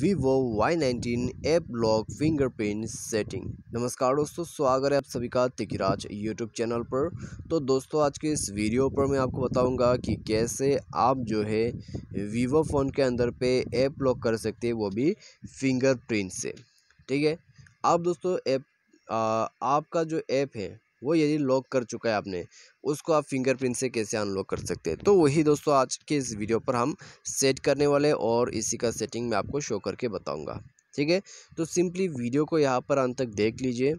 Vivo Y nineteen app lock fingerprint setting नमस्कार दोस्तों स्वागत है आप सभी का तिकराज यूट्यूब चैनल पर तो दोस्तों आज के इस वीडियो पर मैं आपको बताऊंगा कि कैसे आप जो है वीवो फ़ोन के अंदर पे ऐप लॉक कर सकते हैं वो भी फिंगरप्रिंट से ठीक है आप दोस्तों ऐप आपका जो ऐप है वो यदि लॉक कर चुका है आपने उसको आप फिंगरप्रिंट से कैसे अनलॉक कर सकते हैं तो वही दोस्तों आज के इस वीडियो पर हम सेट करने वाले और इसी का सेटिंग मैं आपको शो करके बताऊँगा ठीक है तो सिंपली वीडियो को यहाँ पर अंत तक देख लीजिए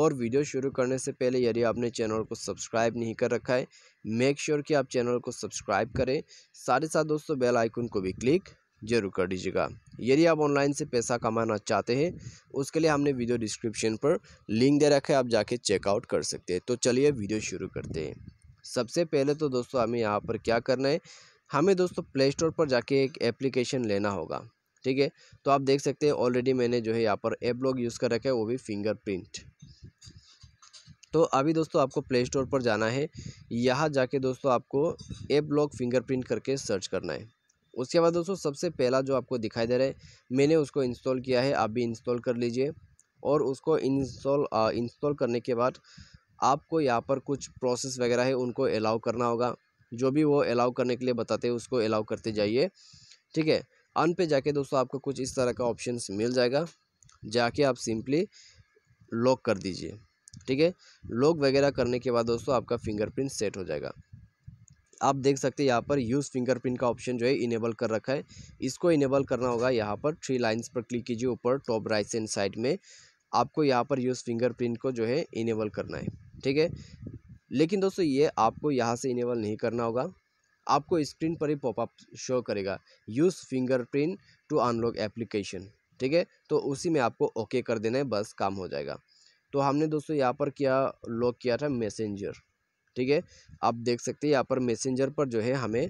और वीडियो शुरू करने से पहले यदि आपने चैनल को सब्सक्राइब नहीं कर रखा है मेक श्योर sure कि आप चैनल को सब्सक्राइब करें साथ ही साथ दोस्तों बेल आइकन को भी क्लिक जरूर कर दीजिएगा यदि आप ऑनलाइन से पैसा कमाना चाहते हैं उसके लिए हमने वीडियो डिस्क्रिप्शन पर लिंक दे रखा है आप जाके चेकआउट कर सकते हैं तो चलिए वीडियो शुरू करते हैं सबसे पहले तो दोस्तों हमें यहाँ पर क्या करना है हमें दोस्तों प्ले स्टोर पर जाके एक एप्लीकेशन लेना होगा ठीक है तो आप देख सकते हैं ऑलरेडी मैंने जो है यहाँ पर एप लॉग यूज़ कर रखा है वो भी फिंगरप्रिंट तो अभी दोस्तों आपको प्ले स्टोर पर जाना है यहाँ जाके दोस्तों आपको एप लॉग फिंगरप्रिंट करके सर्च करना है उसके बाद दोस्तों सबसे पहला जो आपको दिखाई दे रहा है मैंने उसको इंस्टॉल किया है आप भी इंस्टॉल कर लीजिए और उसको इंस्टॉल इंस्टॉल करने के बाद आपको यहाँ पर कुछ प्रोसेस वगैरह है उनको अलाउ करना होगा जो भी वो अलाउ करने के लिए बताते हैं उसको अलाउ करते जाइए ठीक है अन पे जाके दोस्तों आपको कुछ इस तरह का ऑप्शन मिल जाएगा जाके आप सिंपली लॉक कर दीजिए ठीक है लॉक वगैरह करने के बाद दोस्तों आपका फिंगरप्रिंट सेट हो जाएगा आप देख सकते हैं यहाँ पर यूज़ फिंगरप्रिंट का ऑप्शन जो है इनेबल कर रखा है इसको इनेबल करना होगा यहाँ पर थ्री लाइन्स पर क्लिक कीजिए ऊपर टॉप राइट एंड साइड में आपको यहाँ पर यूज़ फिंगरप्रिंट को जो है इनेबल करना है ठीक है लेकिन दोस्तों ये आपको यहाँ से इनेबल नहीं करना होगा आपको स्क्रीन पर ही पॉपअप शो करेगा use fingerprint to unlock application ठीक है तो उसी में आपको ओके कर देना है बस काम हो जाएगा तो हमने दोस्तों यहाँ पर क्या लॉक किया था मैसेंजर ठीक है आप देख सकते हैं यहाँ पर मैसेंजर पर जो है हमें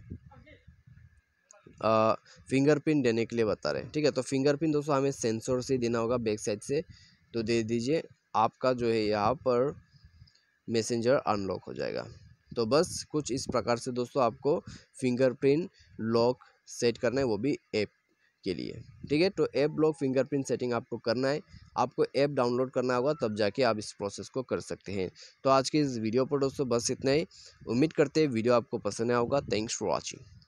फिंगरप्रिंट देने के लिए बता रहे हैं ठीक है तो फिंगरप्रिंट दोस्तों हमें सेंसर से देना होगा बैक साइड से तो दे दीजिए आपका जो है यहाँ पर मैसेंजर अनलॉक हो जाएगा तो बस कुछ इस प्रकार से दोस्तों आपको फिंगरप्रिंट लॉक सेट करना है वो भी ऐप के लिए ठीक है तो ऐप लॉक फिंगरप्रिंट सेटिंग आपको करना है आपको ऐप डाउनलोड करना होगा तब जाके आप इस प्रोसेस को कर सकते हैं तो आज के इस वीडियो पर दोस्तों बस इतना ही उम्मीद करते हैं वीडियो आपको पसंद आया होगा थैंक्स फॉर वॉचिंग